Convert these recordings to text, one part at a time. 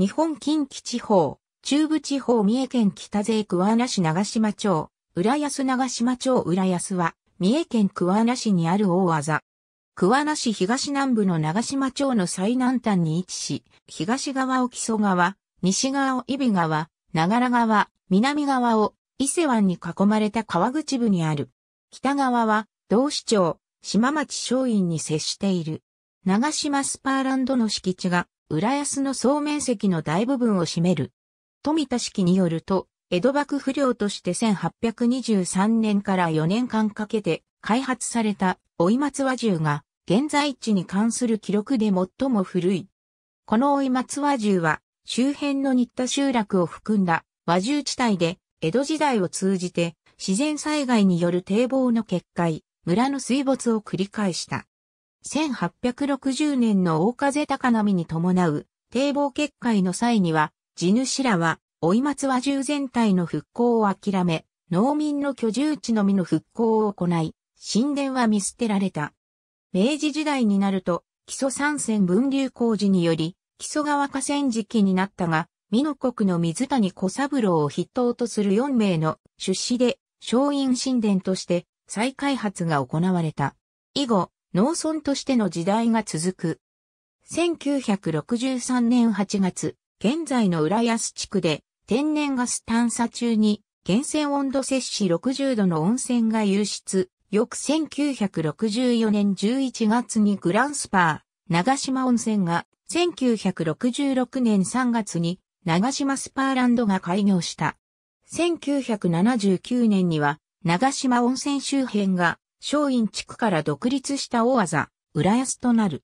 日本近畿地方、中部地方三重県北勢桑名市長島町、浦安長島町浦安は、三重県桑名市にある大技。桑名市東南部の長島町の最南端に位置し、東側を木曽川、西側を揖斐川、長良川、南側を伊勢湾に囲まれた川口部にある。北側は、道市町、島町松院に接している。長島スパーランドの敷地が浦安の総面積の大部分を占める。富田式によると、江戸幕府領として1823年から4年間かけて開発された追松和獣が現在地に関する記録で最も古い。この追松和獣は周辺の新田集落を含んだ和獣地帯で江戸時代を通じて自然災害による堤防の決壊、村の水没を繰り返した。1860年の大風高波に伴う堤防決壊の際には、地主らは、追松和住全体の復興を諦め、農民の居住地のみの復興を行い、神殿は見捨てられた。明治時代になると、基礎三線分流工事により、基礎川河川敷になったが、美濃国の水谷小三郎を筆頭とする4名の出資で、松陰神殿として再開発が行われた。以後、農村としての時代が続く。1963年8月、現在の浦安地区で天然ガス探査中に源泉温度摂氏60度の温泉が流出。翌1964年11月にグランスパー、長島温泉が、1966年3月に長島スパーランドが開業した。1979年には長島温泉周辺が松陰地区から独立した大技、浦安となる。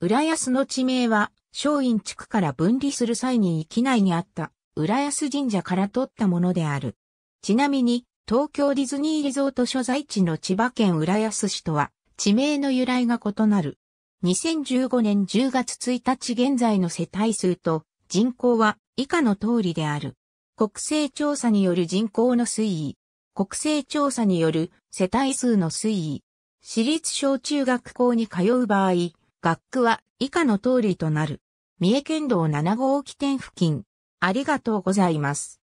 浦安の地名は、松陰地区から分離する際に域内にあった、浦安神社から取ったものである。ちなみに、東京ディズニーリゾート所在地の千葉県浦安市とは、地名の由来が異なる。2015年10月1日現在の世帯数と人口は以下の通りである。国勢調査による人口の推移。国勢調査による世帯数の推移。私立小中学校に通う場合、学区は以下の通りとなる。三重県道7号起点付近。ありがとうございます。